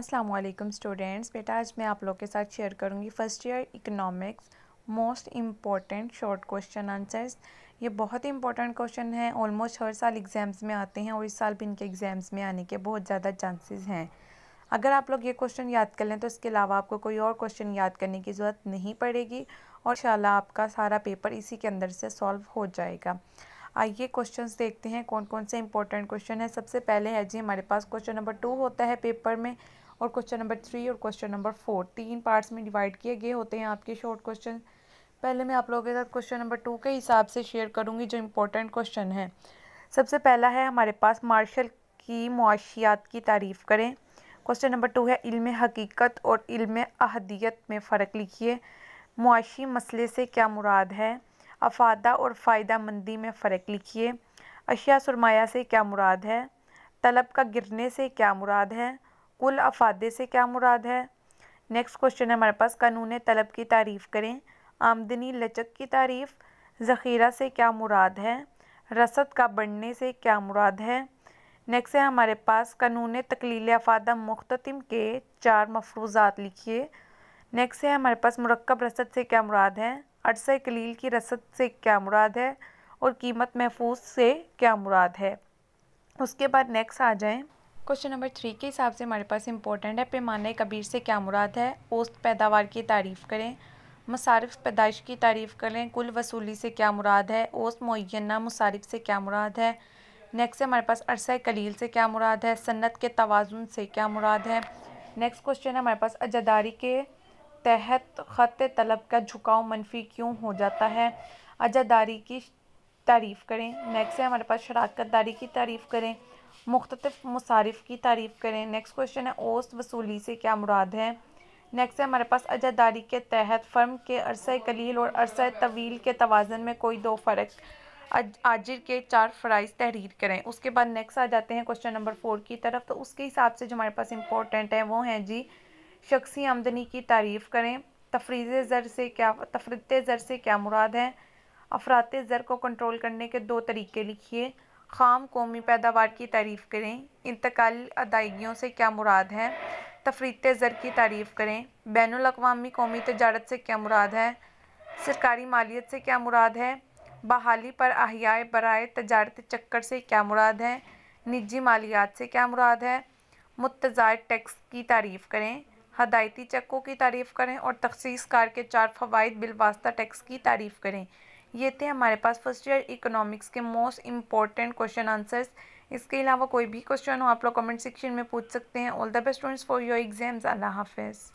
अस्सलाम स्टूडेंट्स बेटा आज मैं आप लोग के साथ शेयर करूंगी first year economics most important short question answers ये बहुत ही इंपॉर्टेंट क्वेश्चन है ऑलमोस्ट हर साल एग्ज़ाम्स में आते हैं और इस साल भी इनके एग्ज़ाम्स में आने के बहुत ज़्यादा चांसेस हैं अगर आप लोग ये क्वेश्चन याद कर लें तो इसके अलावा आपको कोई और क्वेश्चन याद करने की ज़रूरत नहीं पड़ेगी और इंशाल्लाह आपका सारा पेपर इसी के अंदर से सॉल्व हो जाएगा आइए क्वेश्चंस देखते हैं कौन कौन से इंपॉर्टेंट क्वेश्चन है सबसे पहले है जी हमारे पास क्वेश्चन नंबर टू होता है पेपर में और क्वेश्चन नंबर थ्री और क्वेश्चन नंबर फोर तीन पार्ट्स में डिवाइड किए गए होते हैं आपके शॉर्ट क्वेश्चन पहले मैं आप लोगों के साथ क्वेश्चन नंबर टू के हिसाब से शेयर करूँगी जो इम्पोर्टेंट क्वेश्चन है सबसे पहला है हमारे पास मार्शल की मुआशियात की तारीफ़ करें क्वेश्चन नंबर टू है इल्म हकीकत और इल्म अहदियत में फ़र्क लिखिए मुआशी मसले से क्या मुराद है अफादा और फ़ायदा मंदी में फ़र्क लिखिए अशिया सरमाया से क्या मुराद है तलब का गिरने से क्या मुराद है कुल अफादे से क्या मुराद है नेक्स्ट क्वेश्चन है हमारे पास कानून तलब की तारीफ़ करें आमदनी लचक की तारीफ़ ज़ख़ीरा से क्या मुराद है रसद का बढ़ने से क्या मुराद है नेक्स्ट है हमारे पास कानून तकलील अफादा मुख्तम के चार मफरूजात लिखिए नेक्स्ट है हमारे पास मरकब रसद से क्या मुराद है अरसा कलील की रसद से क्या मुराद है और कीमत महफूज से क्या मुराद है उसके बाद नेक्स्ट आ जाएँ क्वेश्चन नंबर थ्री के हिसाब से हमारे पास इंपॉर्टेंट है पैमाने कबीर से क्या मुराद है औस्त पैदावार की तारीफ़ करें मसारफ पैदाइश की तारीफ़ करें कुल वसूली से क्या मुराद है औस्त मुना मसारफ से क्या मुराद है नेक्स्ट हमारे पास अरसा कलील से क्या मुराद है सन्नत के तोज़ुन से क्या मुराद है नेक्स्ट क्वेश्चन है हमारे पास अजदारी के तहत ख़त तलब का झुकाव मनफी क्यों हो जाता है अजादारी की तारीफ़ करें नेक्स्ट है हमारे पास शराकत दारी की तारीफ़ करें मुख्तफ मुसारिफ की तारीफ़ करें नेक्स्ट क्वेश्चन है ओस्त वसूली से क्या मुराद है नेक्स्ट है हमारे पास अजादारी के तहत फर्म के अरसा कलील और अरसा तवील के तोज़न में कोई दो फ़र्क आजिर के चार फ़राइज़ तहरीर करें उसके बाद नेक्स्ट आ जाते हैं क्वेश्चन नंबर फोर की तरफ तो उसके हिसाब से जो हमारे पास इंपॉर्टेंट है वो हैं जी शख्सी आमदनी की तारीफ़ करें तफरीज़ ज़र से क्या तफरत ज़र से क्या मुराद है अफरात ज़र को कंट्रोल करने के दो तरीके लिखिए खाम कौमी पैदावार की तारीफ़ करें इंतकाली अदायगियों से क्या मुराद है तफरीत ज़र की तारीफ़ करें बैन अवी कौमी तजारत से क्या मुराद है सरकारी मालियत से क्या मुराद है बहाली पर अहियाए बरए तजारत चक्कर से क्या मुराद है निजी मालियात से क्या मुराद है मुतज़ार टैक्स की तारीफ़ करें हदायती चक्कों की तारीफ़ करें और तखसीस कार के चार फ़वाद बिलवास्ता टैक्स की तारीफ़ करें ये थे हमारे पास फर्स्ट ईयर इकोनॉमिक्स के मोस्ट इंपॉर्टेंट क्वेश्चन आंसर्स इसके अलावा कोई भी क्वेश्चन हो आप लोग कमेंट सेक्शन में पूछ सकते हैं all the best students for your exams अल्लाह हाफिज़